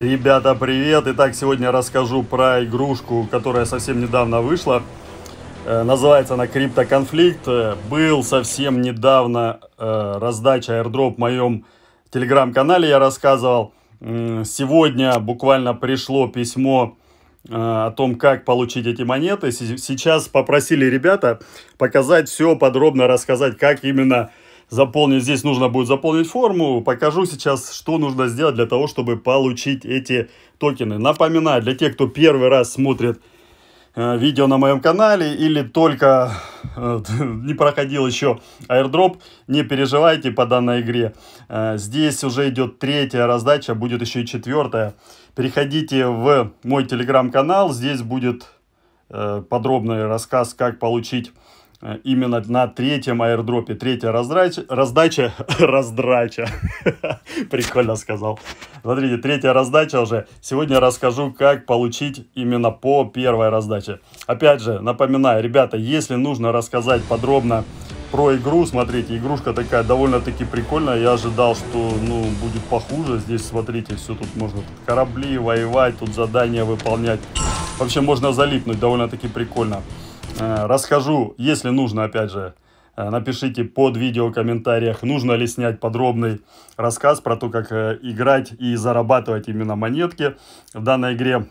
Ребята, привет! Итак, сегодня расскажу про игрушку, которая совсем недавно вышла. Э, называется она Криптоконфликт. Э, был совсем недавно э, раздача airdrop в моем телеграм-канале, я рассказывал. Сегодня буквально пришло письмо о том, как получить эти монеты. Сейчас попросили ребята показать все подробно, рассказать, как именно заполнить, здесь нужно будет заполнить форму. Покажу сейчас, что нужно сделать для того, чтобы получить эти токены. Напоминаю, для тех, кто первый раз смотрит э, видео на моем канале или только э, не проходил еще airdrop, не переживайте по данной игре. Э, здесь уже идет третья раздача, будет еще и четвертая. Переходите в мой телеграм-канал, здесь будет подробный рассказ, как получить Э, именно на третьем аирдропе, третья раздача, раздача, раздрача прикольно сказал. Смотрите, третья раздача уже. Сегодня расскажу, как получить именно по первой раздаче. Опять же, напоминаю, ребята, если нужно рассказать подробно про игру, смотрите, игрушка такая довольно-таки прикольная. Я ожидал, что, ну, будет похуже. Здесь, смотрите, все тут можно корабли воевать, тут задания выполнять. Вообще, можно залипнуть довольно-таки прикольно. Э, расскажу, если нужно, опять же, э, напишите под видео в комментариях, нужно ли снять подробный рассказ про то, как э, играть и зарабатывать именно монетки в данной игре.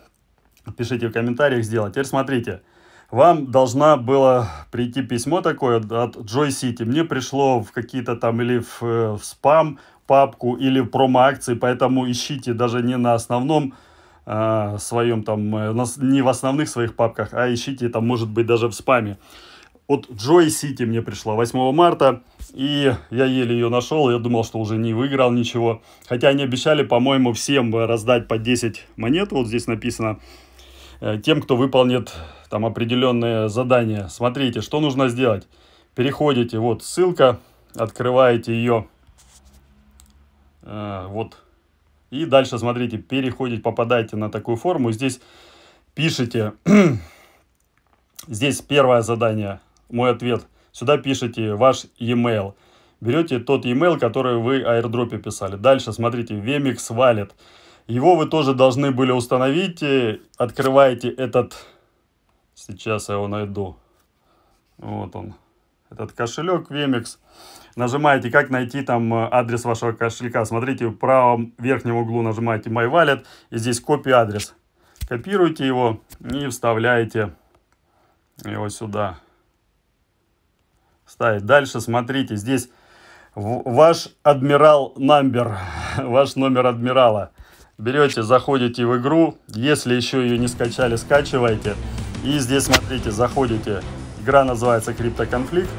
Пишите в комментариях, сделать. Теперь смотрите. Вам должна было прийти письмо такое от Joy City. Мне пришло в какие-то там или в, в спам папку, или в промо-акции, поэтому ищите даже не на основном э, своем там, э, не в основных своих папках, а ищите там, может быть, даже в спаме. От Joy City мне пришла 8 марта, и я еле ее нашел, я думал, что уже не выиграл ничего. Хотя они обещали, по-моему, всем раздать по 10 монет, вот здесь написано, э, тем, кто выполнит там определенные задания. Смотрите, что нужно сделать. Переходите, вот ссылка, открываете ее, э, вот и дальше, смотрите, переходите, попадаете на такую форму. Здесь пишите, здесь первое задание, мой ответ. Сюда пишите ваш e-mail. Берете тот e-mail, который вы аирдропе писали. Дальше, смотрите, Vemix Wallet. Его вы тоже должны были установить. Открываете этот... Сейчас я его найду. Вот он. Этот кошелек Vemix нажимаете «Как найти там э, адрес вашего кошелька». Смотрите, в правом верхнем углу нажимаете «My Wallet» и здесь «Копи адрес». Копируете его и вставляете его сюда. Ставить. Дальше смотрите, здесь ваш адмирал номер, ваш номер адмирала. Берете, заходите в игру, если еще ее не скачали, скачивайте. И здесь, смотрите, заходите. Игра называется «Криптоконфликт».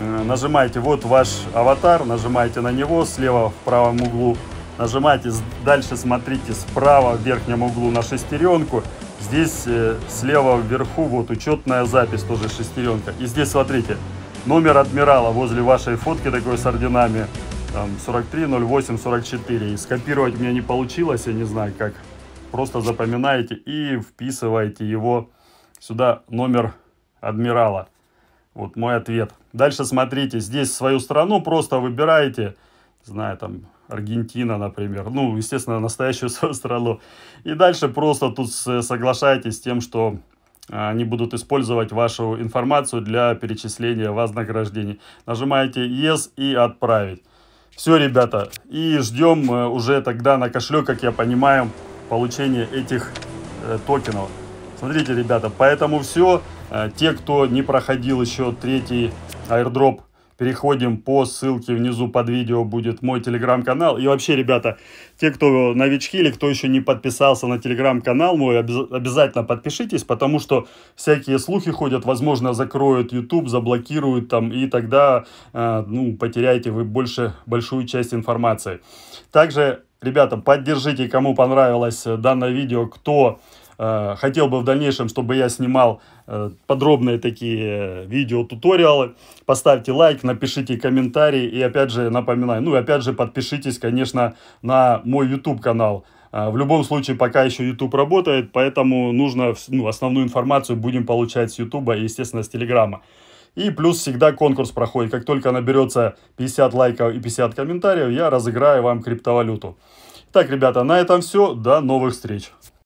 Э, нажимаете, вот ваш аватар, нажимаете на него слева в правом углу, нажимаете, дальше смотрите справа в верхнем углу на шестеренку, здесь э, слева вверху вот учетная запись, тоже шестеренка. И здесь смотрите, номер адмирала возле вашей фотки такой с орденами, там 43, 08, 44. И скопировать у меня не получилось, я не знаю как. Просто запоминаете и вписываете его сюда, номер адмирала. Вот мой ответ. Дальше смотрите, здесь свою страну просто выбираете, знаю, там, Аргентина, например, ну, естественно, настоящую свою страну. И дальше просто тут соглашаетесь с тем, что а, они будут использовать вашу информацию для перечисления вознаграждений. Нажимаете Yes и отправить. Все, ребята, и ждем э, уже тогда на кошелек, как я понимаю, получения этих э, токенов. Смотрите, ребята, поэтому все. Э, те, кто не проходил еще третий аирдроп, переходим по ссылке внизу под видео будет мой телеграм-канал. И вообще, ребята, те, кто новички или кто еще не подписался на телеграм-канал мой, обязательно подпишитесь, потому что всякие слухи ходят, возможно, закроют YouTube, заблокируют там, и тогда, э, ну, потеряете вы больше, большую часть информации. Также Ребята, поддержите, кому понравилось данное видео, кто Э, хотел бы в дальнейшем, чтобы я снимал э, подробные такие видео-туториалы. Поставьте лайк, напишите комментарий и опять же напоминаю, ну и опять же подпишитесь, конечно, на мой YouTube канал. Э, в любом случае, пока еще YouTube работает, поэтому нужно ну, основную информацию будем получать с YouTube и, естественно, с Телеграма. И плюс всегда конкурс проходит. Как только наберется 50 лайков и 50 комментариев, я разыграю вам криптовалюту. Так, ребята, на этом все. До новых встреч.